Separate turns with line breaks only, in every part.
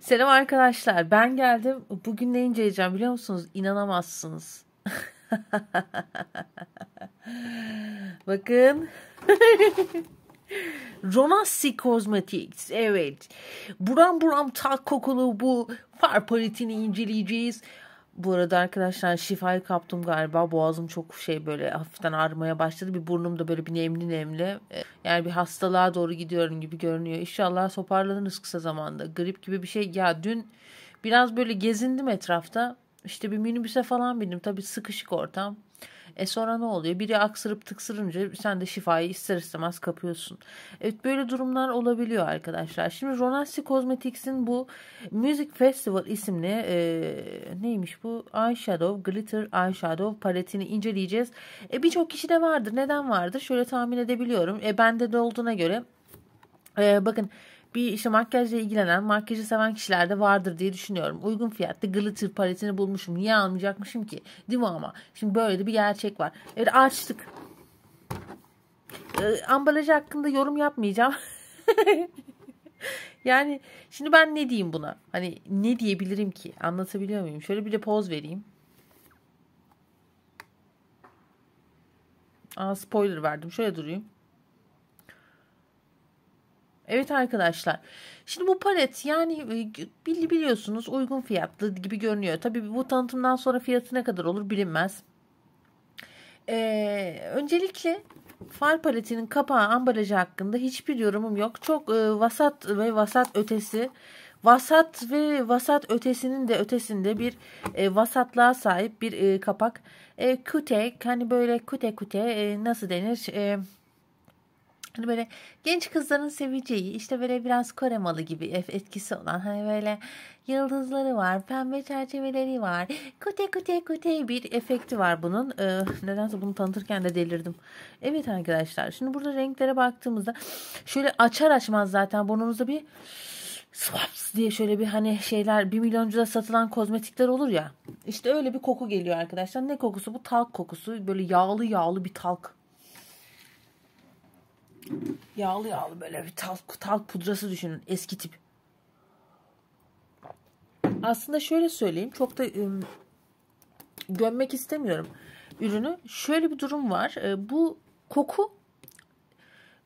Selam arkadaşlar. Ben geldim. Bugün ne inceleyeceğim biliyor musunuz? İnanamazsınız. Bakın. Ronassi Cosmetics. Evet. Buram buram tak kokulu bu far politini inceleyeceğiz. Bu arada arkadaşlar şifayı kaptım galiba. Boğazım çok şey böyle hafiften ağrımaya başladı. Bir burnum da böyle bir nemli nemli. E, yani bir hastalığa doğru gidiyorum gibi görünüyor. İnşallah toparlanırız kısa zamanda. Grip gibi bir şey. Ya dün biraz böyle gezindim etrafta. İşte bir minibüse falan bindim. Tabii sıkışık ortam. E sonra ne oluyor? Biri aksırıp tıksırınca sen de şifayı ister istemez kapıyorsun. Evet böyle durumlar olabiliyor arkadaşlar. Şimdi Ronasi Cosmetics'in bu Music Festival isimli e, neymiş bu? Eyeshadow, Glitter Eyeshadow paletini inceleyeceğiz. E birçok kişi de vardır. Neden vardır? Şöyle tahmin edebiliyorum. E bende de olduğuna göre e, bakın bir işte makyajla ilgilenen, makyajı seven kişiler de vardır diye düşünüyorum. Uygun fiyatlı glitter paletini bulmuşum. Niye almayacakmışım ki? Değil mi ama? Şimdi böyle de bir gerçek var. Evet açtık. Ee, ambalajı hakkında yorum yapmayacağım. yani şimdi ben ne diyeyim buna? Hani ne diyebilirim ki? Anlatabiliyor muyum? Şöyle bir de poz vereyim. Aa spoiler verdim. Şöyle durayım. Evet arkadaşlar. Şimdi bu palet yani e, bili biliyorsunuz uygun fiyatlı gibi görünüyor. Tabii bu tanıtımdan sonra fiyatı ne kadar olur bilinmez. Ee, öncelikle far paletinin kapağı ambalajı hakkında hiçbir yorumum yok. Çok e, vasat ve vasat ötesi vasat ve vasat ötesinin de ötesinde bir e, vasatlığa sahip bir e, kapak. E, kütek hani böyle küte küte e, nasıl denir? E, Hani böyle genç kızların seveceği işte böyle biraz koremalı gibi etkisi olan hani böyle yıldızları var, pembe çerçeveleri var. Kute kute kute bir efekti var bunun. Ee, nedense bunu tanıtırken de delirdim. Evet arkadaşlar şimdi burada renklere baktığımızda şöyle açar açmaz zaten burnumuzda bir swaps diye şöyle bir hani şeyler bir milyoncuda satılan kozmetikler olur ya. İşte öyle bir koku geliyor arkadaşlar. Ne kokusu bu? Talk kokusu. Böyle yağlı yağlı bir talk Yağlı yağlı böyle bir talk, talk pudrası düşünün. Eski tip. Aslında şöyle söyleyeyim. Çok da üm, gömmek istemiyorum ürünü. Şöyle bir durum var. E, bu koku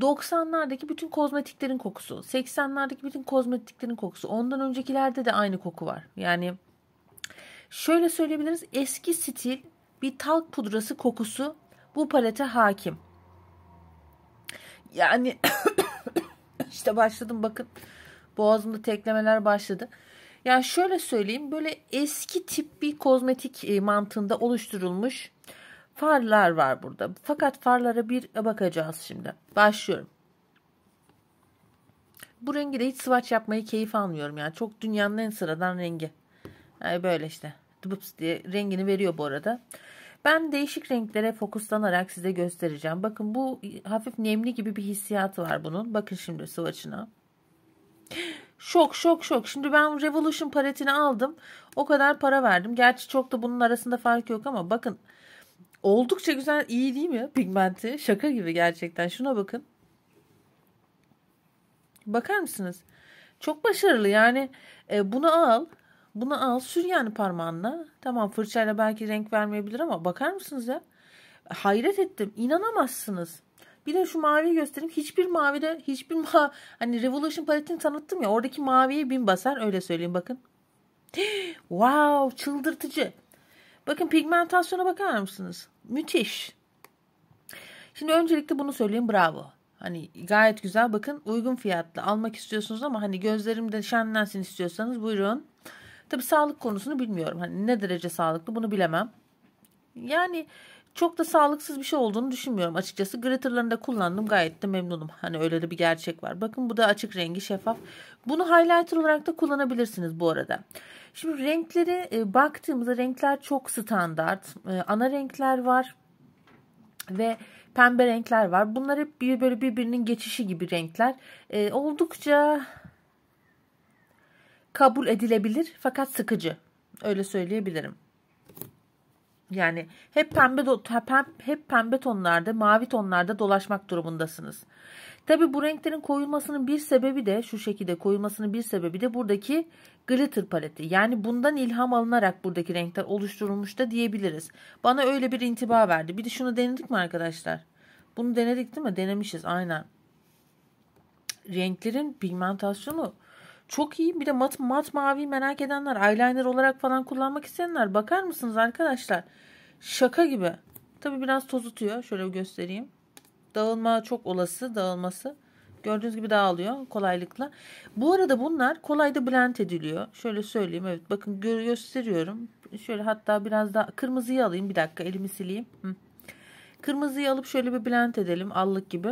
90'lardaki bütün kozmetiklerin kokusu, 80'lardaki bütün kozmetiklerin kokusu, ondan öncekilerde de aynı koku var. Yani şöyle söyleyebiliriz eski stil bir talk pudrası kokusu bu palete hakim. Yani işte başladım bakın boğazımda teklemeler başladı. Yani şöyle söyleyeyim böyle eski tip bir kozmetik e, mantığında oluşturulmuş farlar var burada. Fakat farlara bir bakacağız şimdi. Başlıyorum. Bu rengi de hiç swatch yapmayı keyif almıyorum yani. Çok dünyanın en sıradan rengi. Yani böyle işte. Dıbıps diye rengini veriyor bu arada. Ben değişik renklere fokuslanarak size göstereceğim. Bakın bu hafif nemli gibi bir hissiyatı var bunun. Bakın şimdi swatch'ına. Şok şok şok. Şimdi ben Revolution paletini aldım. O kadar para verdim. Gerçi çok da bunun arasında fark yok ama bakın. Oldukça güzel iyi değil mi pigmenti? Şaka gibi gerçekten. Şuna bakın. Bakar mısınız? Çok başarılı yani e, bunu al bunu al sür yani parmağınla. Tamam fırçayla belki renk vermeyebilir ama bakar mısınız ya? Hayret ettim. İnanamazsınız. Bir de şu maviyi göstereyim. Hiçbir mavide hiçbir ma hani Revolution paletini tanıttım ya oradaki maviye bin basar öyle söyleyeyim bakın. wow çıldırtıcı. Bakın pigmentasyona bakar mısınız? Müthiş. Şimdi öncelikle bunu söyleyeyim bravo. Hani gayet güzel bakın uygun fiyatlı almak istiyorsunuz ama hani gözlerimde şenlensin istiyorsanız buyurun. Tabi sağlık konusunu bilmiyorum. Hani ne derece sağlıklı bunu bilemem. Yani çok da sağlıksız bir şey olduğunu düşünmüyorum açıkçası. Gritter'larını da kullandım gayet de memnunum. Hani öyle de bir gerçek var. Bakın bu da açık rengi şeffaf. Bunu highlighter olarak da kullanabilirsiniz bu arada. Şimdi renkleri e, baktığımızda renkler çok standart. E, ana renkler var ve pembe renkler var. Bunlar hep bir, böyle birbirinin geçişi gibi renkler. E, oldukça kabul edilebilir fakat sıkıcı. Öyle söyleyebilirim. Yani hep pembe hep pembe tonlarda, mavi tonlarda dolaşmak durumundasınız. Tabi bu renklerin koyulmasının bir sebebi de şu şekilde koyulmasının bir sebebi de buradaki glitter paleti. Yani bundan ilham alınarak buradaki renkler oluşturulmuş da diyebiliriz. Bana öyle bir intiba verdi. Bir de şunu denedik mi arkadaşlar? Bunu denedik değil mi? Denemişiz aynen. Renklerin pigmentasyonu çok iyi. Bir de mat, mat mavi merak edenler, eyeliner olarak falan kullanmak isteyenler bakar mısınız arkadaşlar? Şaka gibi. Tabi biraz tozutuyor. Şöyle göstereyim. Dağılma çok olası dağılması. Gördüğünüz gibi dağılıyor kolaylıkla. Bu arada bunlar kolay da blend ediliyor. Şöyle söyleyeyim. Evet bakın gö gösteriyorum. Şöyle hatta biraz daha kırmızıyı alayım. Bir dakika elimi sileyim. Hı. Kırmızıyı alıp şöyle bir blend edelim allık gibi.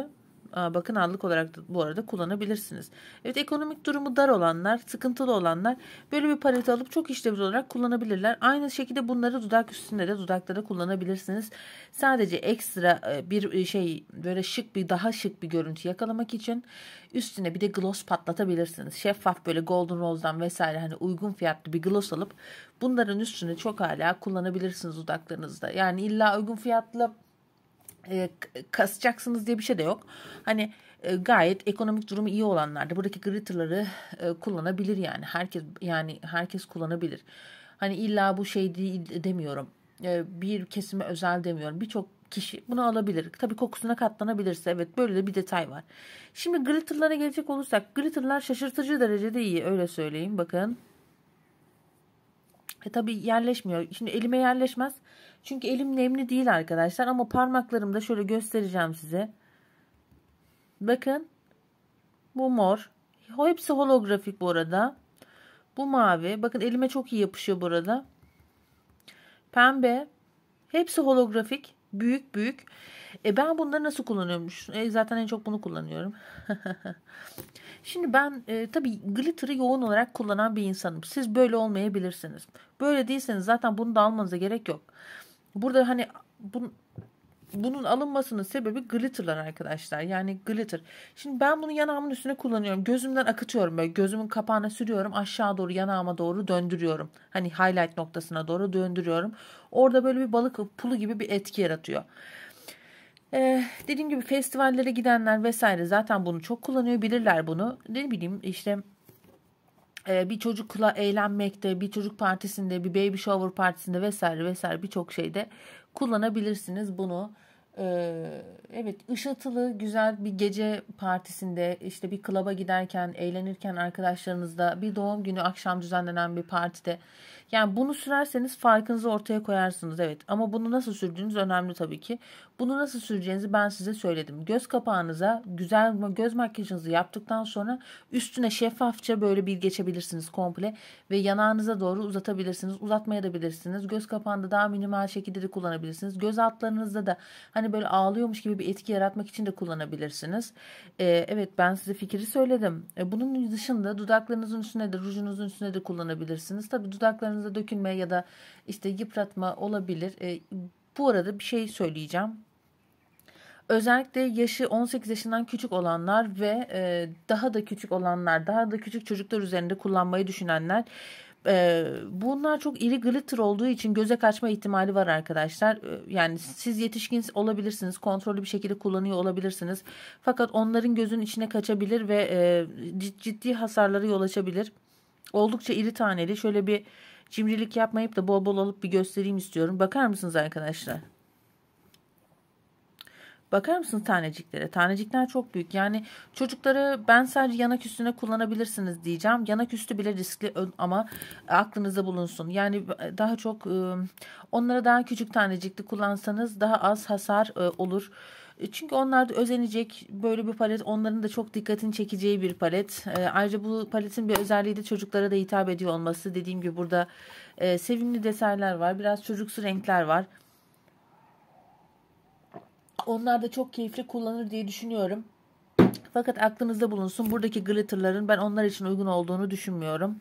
Ee, bakın anlık olarak da bu arada kullanabilirsiniz. Evet ekonomik durumu dar olanlar, sıkıntılı olanlar böyle bir paleti alıp çok işlevli olarak kullanabilirler. Aynı şekilde bunları dudak üstünde de dudaklarda kullanabilirsiniz. Sadece ekstra e, bir e, şey böyle şık bir daha şık bir görüntü yakalamak için üstüne bir de gloss patlatabilirsiniz. Şeffaf böyle Golden Rose'dan vesaire hani uygun fiyatlı bir gloss alıp bunların üstüne çok hala kullanabilirsiniz dudaklarınızda. Yani illa uygun fiyatlı e, kasacaksınız diye bir şey de yok. Hani e, gayet ekonomik durumu iyi olanlar da buradaki gritter'ları e, kullanabilir yani. Herkes yani herkes kullanabilir. Hani illa bu şey değil demiyorum. E, bir kesime özel demiyorum. Birçok kişi bunu alabilir. Tabii kokusuna katlanabilirse evet böyle de bir detay var. Şimdi glitter'lara gelecek olursak glitter'lar şaşırtıcı derecede iyi öyle söyleyeyim bakın. E tabii yerleşmiyor. Şimdi elime yerleşmez. Çünkü elim nemli değil arkadaşlar ama parmaklarımda şöyle göstereceğim size. Bakın bu mor. Hepsi holografik bu arada. Bu mavi. Bakın elime çok iyi yapışıyor burada. Pembe. Hepsi holografik. Büyük büyük. E ben bunları nasıl kullanıyormuş? E zaten en çok bunu kullanıyorum. Şimdi ben e, tabii glitter'ı yoğun olarak kullanan bir insanım. Siz böyle olmayabilirsiniz. Böyle değilseniz zaten bunu da almanıza gerek yok. Burada hani bu, bunun alınmasının sebebi glitterlar arkadaşlar. Yani glitter. Şimdi ben bunu yanağımın üstüne kullanıyorum. Gözümden akıtıyorum böyle. Gözümün kapağına sürüyorum. Aşağı doğru yanağıma doğru döndürüyorum. Hani highlight noktasına doğru döndürüyorum. Orada böyle bir balık pulu gibi bir etki yaratıyor. Ee, dediğim gibi festivallere gidenler vesaire zaten bunu çok kullanıyor bilirler bunu. Ne bileyim işte ee, bir çocukla eğlenmekte, bir çocuk partisinde, bir baby shower partisinde vesaire vesaire birçok şeyde kullanabilirsiniz bunu. Ee, evet ışıltılı güzel bir gece partisinde işte bir klaba giderken eğlenirken arkadaşlarınızla bir doğum günü akşam düzenlenen bir partide yani bunu sürerseniz farkınızı ortaya koyarsınız evet ama bunu nasıl sürdüğünüz önemli tabii ki. Bunu nasıl süreceğinizi ben size söyledim. Göz kapağınıza güzel göz makyajınızı yaptıktan sonra üstüne şeffafça böyle bir geçebilirsiniz komple ve yanağınıza doğru uzatabilirsiniz. Uzatmaya da bilirsiniz. Göz kapağında daha minimal şekilde de kullanabilirsiniz. Göz altlarınızda da hani böyle ağlıyormuş gibi bir etki yaratmak için de kullanabilirsiniz. Ee, evet ben size fikri söyledim. Ee, bunun dışında dudaklarınızın üstüne de rujunuzun üstüne de kullanabilirsiniz. Tabii dudaklarınız dudaklarınıza dökülme ya da işte yıpratma olabilir. E, bu arada bir şey söyleyeceğim. Özellikle yaşı 18 yaşından küçük olanlar ve e, daha da küçük olanlar, daha da küçük çocuklar üzerinde kullanmayı düşünenler e, bunlar çok iri glitter olduğu için göze kaçma ihtimali var arkadaşlar. E, yani siz yetişkin olabilirsiniz. Kontrollü bir şekilde kullanıyor olabilirsiniz. Fakat onların gözün içine kaçabilir ve e, ciddi hasarları yol açabilir. Oldukça iri taneli. Şöyle bir Cimrilik yapmayıp da bol bol alıp bir göstereyim istiyorum. Bakar mısınız arkadaşlar? Bakar mısınız taneciklere? Tanecikler çok büyük. Yani çocukları ben sadece yanak üstüne kullanabilirsiniz diyeceğim. Yanak üstü bile riskli ama aklınızda bulunsun. Yani daha çok ıı, onlara daha küçük tanecikli kullansanız daha az hasar ıı, olur. E, çünkü onlar da özenecek böyle bir palet onların da çok dikkatini çekeceği bir palet. E, ayrıca bu paletin bir özelliği de çocuklara da hitap ediyor olması. Dediğim gibi burada e, sevimli desenler var biraz çocuksu renkler var onlar da çok keyifli kullanır diye düşünüyorum. Fakat aklınızda bulunsun buradaki glitterların ben onlar için uygun olduğunu düşünmüyorum.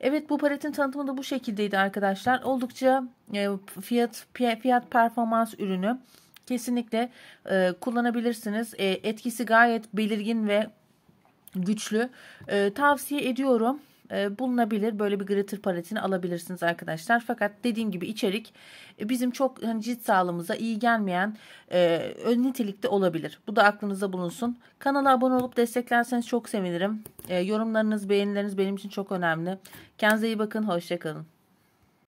Evet bu paletin tanıtımı da bu şekildeydi arkadaşlar. Oldukça e, fiyat fiyat performans ürünü. Kesinlikle e, kullanabilirsiniz. E, etkisi gayet belirgin ve güçlü. E, tavsiye ediyorum. E, bulunabilir. Böyle bir glitter paletini alabilirsiniz arkadaşlar. Fakat dediğim gibi içerik e, bizim çok hani cilt sağlığımıza iyi gelmeyen e, ön nitelikte olabilir. Bu da aklınızda bulunsun. Kanala abone olup desteklerseniz çok sevinirim. E, yorumlarınız, beğenileriniz benim için çok önemli. Kendinize iyi bakın. Hoşçakalın.